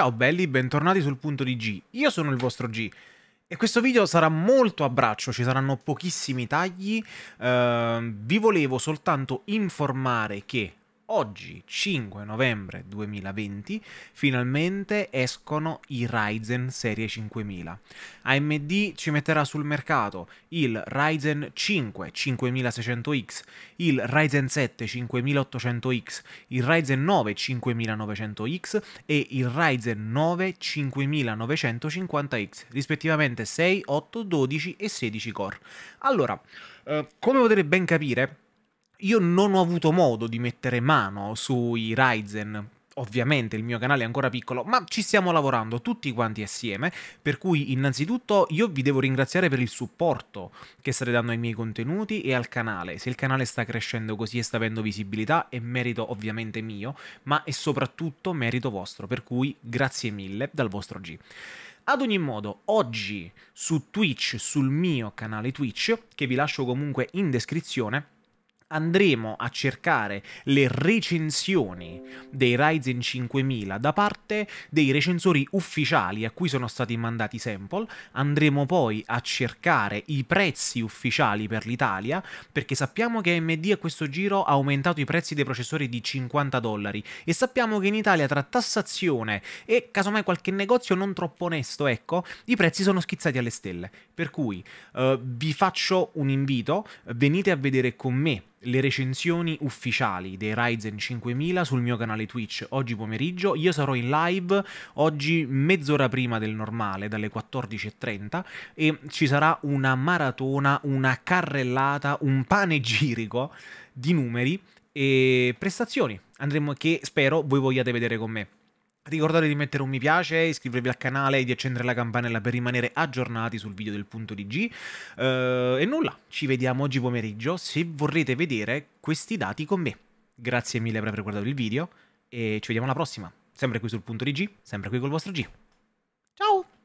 Ciao belli, bentornati sul punto di G. Io sono il vostro G. E questo video sarà molto a braccio, ci saranno pochissimi tagli. Eh, vi volevo soltanto informare che oggi, 5 novembre 2020, finalmente escono i Ryzen serie 5000. AMD ci metterà sul mercato il Ryzen 5 5600X, il Ryzen 7 5800X, il Ryzen 9 5900X e il Ryzen 9 5950X, rispettivamente 6, 8, 12 e 16 core. Allora, eh, come potete ben capire, io non ho avuto modo di mettere mano sui Ryzen ovviamente il mio canale è ancora piccolo, ma ci stiamo lavorando tutti quanti assieme, per cui innanzitutto io vi devo ringraziare per il supporto che state dando ai miei contenuti e al canale. Se il canale sta crescendo così e sta avendo visibilità è merito ovviamente mio, ma è soprattutto merito vostro, per cui grazie mille dal vostro G. Ad ogni modo, oggi su Twitch, sul mio canale Twitch, che vi lascio comunque in descrizione, andremo a cercare le recensioni dei Ryzen 5000 da parte dei recensori ufficiali a cui sono stati mandati sample, andremo poi a cercare i prezzi ufficiali per l'Italia, perché sappiamo che AMD a questo giro ha aumentato i prezzi dei processori di 50 dollari e sappiamo che in Italia tra tassazione e casomai qualche negozio non troppo onesto, ecco, i prezzi sono schizzati alle stelle. Per cui eh, vi faccio un invito, venite a vedere con me le recensioni ufficiali dei Ryzen 5000 sul mio canale Twitch oggi pomeriggio. Io sarò in live oggi mezz'ora prima del normale, dalle 14.30, e ci sarà una maratona, una carrellata, un panegirico di numeri e prestazioni. Andremo che spero voi vogliate vedere con me. Ricordate di mettere un mi piace, iscrivervi al canale e di accendere la campanella per rimanere aggiornati sul video del punto di G. Uh, e nulla, ci vediamo oggi pomeriggio se vorrete vedere questi dati con me. Grazie mille per aver guardato il video e ci vediamo alla prossima, sempre qui sul punto di G, sempre qui col vostro G. Ciao!